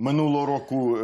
Минулого року,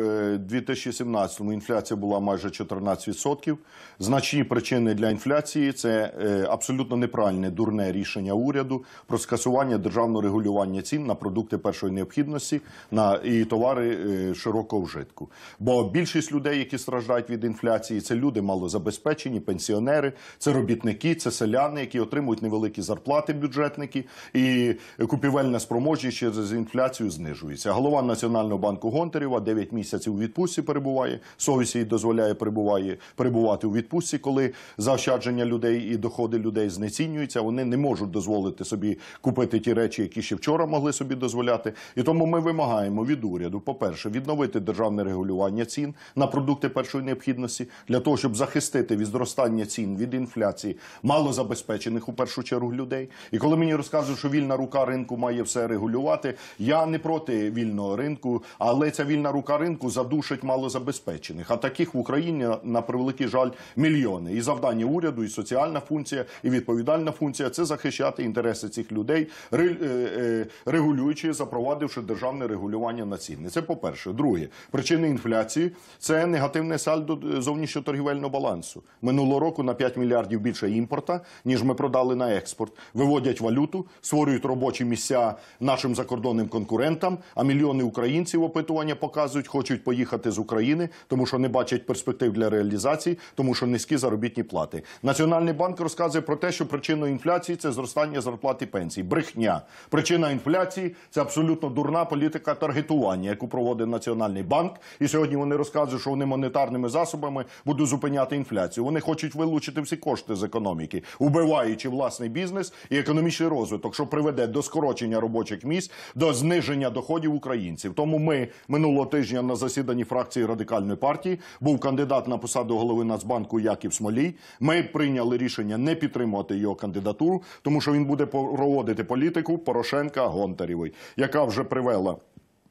2017-му, е, інфляція була майже 14%. Значні причини для інфляції це е, абсолютно неправильне дурне рішення уряду про скасування державного регулювання цін на продукти першої необхідності на і товари е, широкого вжитку. Бо більшість людей, які страждають від інфляції, це люди малозабезпечені, пенсіонери, це робітники, це селяни, які отримують невеликі зарплати бюджетники, і купівельна спроможність через інфляцію знижується. Голова національного банку випадку Гонтарєва 9 місяців у відпустці перебуває. Совість їй дозволяє перебуває перебувати у відпустці, коли заощадження людей і доходи людей знецінюються. Вони не можуть дозволити собі купити ті речі, які ще вчора могли собі дозволяти. І тому ми вимагаємо від уряду, по перше, відновити державне регулювання цін на продукти першої необхідності для того, щоб захистити від зростання цін від інфляції мало забезпечених у першу чергу людей. І коли мені розказують, що вільна рука ринку має все регулювати, я не проти вільного ринку але ця вільна рука ринку задушить малозабезпечених. А таких в Україні на превеликий жаль мільйони. І завдання уряду, і соціальна функція, і відповідальна функція це захищати інтереси цих людей, е, е, регулюючи, запровадивши державне регулювання на ціни. Це по перше, друге причини інфляції це негативне сальдо е, зовнішньоторгівельного балансу. Минулого року на 5 мільярдів більше імпорта, ніж ми продали на експорт. Виводять валюту, створюють робочі місця нашим закордонним конкурентам, а мільйони українців опитування показують, хочуть поїхати з України, тому що не бачать перспектив для реалізації, тому що низькі заробітні плати. Національний банк розказує про те, що причиною інфляції це зростання зарплат і пенсій. Брехня причина інфляції це абсолютно дурна політика таргетування, яку проводить Національний банк. І сьогодні вони розказують, що вони монетарними засобами будуть зупиняти інфляцію. Вони хочуть вилучити всі кошти з економіки, убиваючи власний бізнес і економічний розвиток, що приведе до скорочення робочих місць, до зниження доходів українців. Тому ми минулого тижня на засіданні фракції радикальної партії був кандидат на посаду голови Нацбанку Яків Смолій. Ми прийняли рішення не підтримувати його кандидатуру, тому що він буде проводити політику Порошенка Гонтарєвої, яка вже привела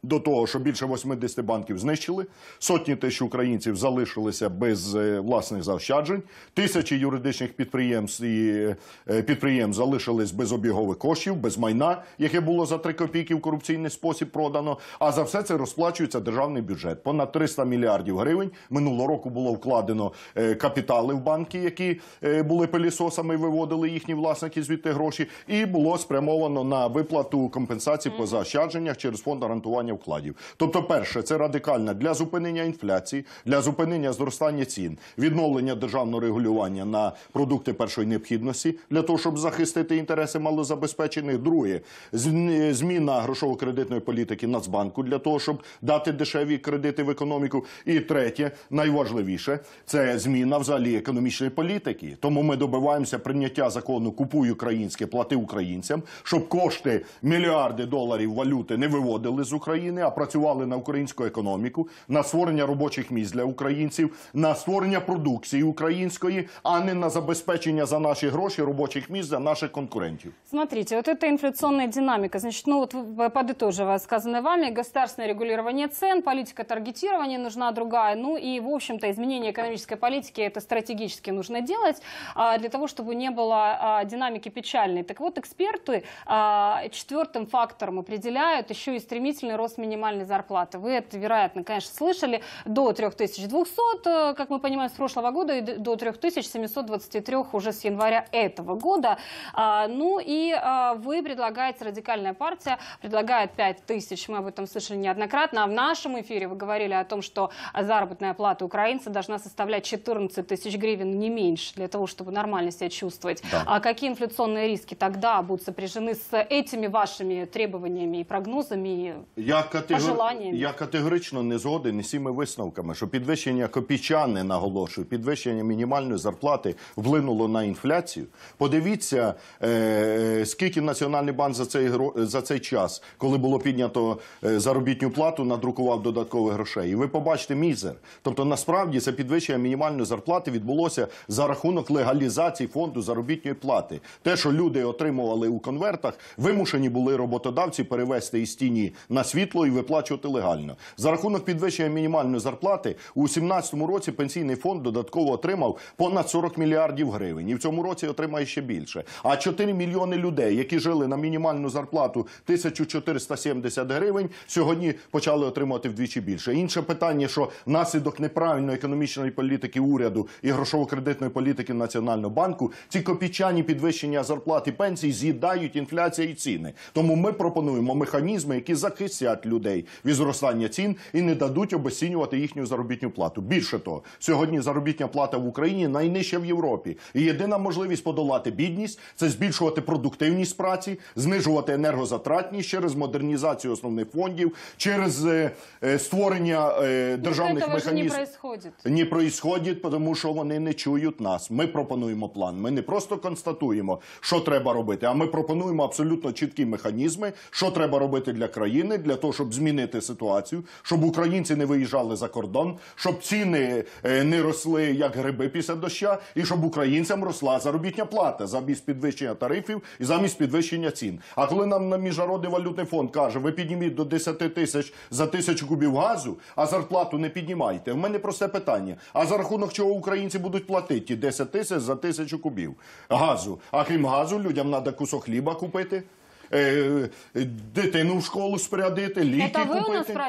до того, що більше 80 банків знищили, сотні тисяч українців залишилися без е, власних заощаджень, тисячі юридичних підприємств і е, підприємств залишились без обігових коштів, без майна, яке було за 3 копійки в корупційний спосіб продано. А за все це розплачується державний бюджет. Понад 300 мільярдів гривень минулого року було вкладено е, капітали в банки, які були пилісосами, виводили їхні власники звідти гроші, і було спрямовано на виплату компенсації по заощадженнях через фонд гарантування вкладів. Тобто, перше, це радикальне для зупинення інфляції, для зупинення зростання цін, відновлення державного регулювання на продукти першої необхідності для того, щоб захистити інтереси малозабезпечених. Друге зміна грошово-кредитної політики Нацбанку для того, щоб дати дешеві кредити в економіку. І третє, найважливіше це зміна взагалі економічної політики. Тому ми добиваємося прийняття закону Купуй українське, плати українцям, щоб кошти мільярди доларів валюти не виводили з України. України, а працювали на українську економіку, на створення робочих місць для українців, на створення продукції української, а не на забезпечення за наші гроші робочих місць для наших конкурентів. Смотрите, вот это инфляционная динамика. Значит, ну вот э, подытоживая сказанное вами, государственное регулирование цен, политика таргетирования нужна другая. Ну и, в общем-то, изменение экономической политики это стратегически нужно делать а, для того, чтобы не было а, динамики печальной. Так вот, эксперты а, четвертым фактором определяют еще и стремительный рост с минимальной зарплаты. Вы это, вероятно, конечно, слышали. До 3200, э, как мы понимаем, с прошлого года и до 3723 уже с января этого года. А, ну и а, вы предлагаете, радикальная партия предлагает 5000, мы об этом слышали неоднократно, а в нашем эфире вы говорили о том, что заработная плата украинца должна составлять 14 тысяч гривен, не меньше, для того, чтобы нормально себя чувствовать. Да. А какие инфляционные риски тогда будут сопряжены с этими вашими требованиями и прогнозами? Я Я, катего... я категорично не згоден із цими висновками, що підвищення копічани наголошую, підвищення мінімальної зарплати вплинуло на інфляцію. Подивіться, е, е скільки Національний банк за цей за цей час, коли було піднято е, заробітну плату, надрукував додаткових грошей. І ви побачите мізер. Тобто, насправді це підвищення мінімальної зарплати відбулося за рахунок легалізації фонду заробітної плати. Те, що люди отримували у конвертах, вимушені були роботодавці перевести із тіні на світ світло і виплачувати легально. За рахунок підвищення мінімальної зарплати у 2017 році пенсійний фонд додатково отримав понад 40 мільярдів гривень, і в цьому році отримає ще більше. А 4 мільйони людей, які жили на мінімальну зарплату 1470 гривень, сьогодні почали отримувати вдвічі більше. Інше питання, що наслідок неправильної економічної політики уряду і грошово-кредитної політики національного банку, ці копічані підвищення зарплати і пенсій з'їдають інфляція і ціни. Тому ми пропонуємо механізми, які захистять вбідять людей від зростання цін і не дадуть обесцінювати їхню заробітну плату. Більше того, сьогодні заробітня плата в Україні найнижча в Європі. І єдина можливість подолати бідність це збільшувати продуктивність праці, знижувати енергозатратність через модернізацію основних фондів, через е, е, створення е, державних механізмів. Не происходит, тому що вони не чують нас. Ми пропонуємо план. Ми не просто констатуємо, що треба робити, а ми пропонуємо абсолютно чіткі механізми, що треба робити для країни, для того того, щоб змінити ситуацію, щоб українці не виїжджали за кордон, щоб ціни е, не росли як гриби після доща, і щоб українцям росла заробітня плата замість підвищення тарифів і замість підвищення цін. А коли нам на міжнародний валютний фонд каже, ви підніміть до 10 тисяч за тисячу кубів газу, а зарплату не піднімайте. У мене просте питання: а за рахунок чого українці будуть платити ті 10 тисяч за тисячу кубів газу? А крім газу, людям треба кусок хліба купити. Е, е, дитину в школу спорядити, ліки Це ви у нас купити.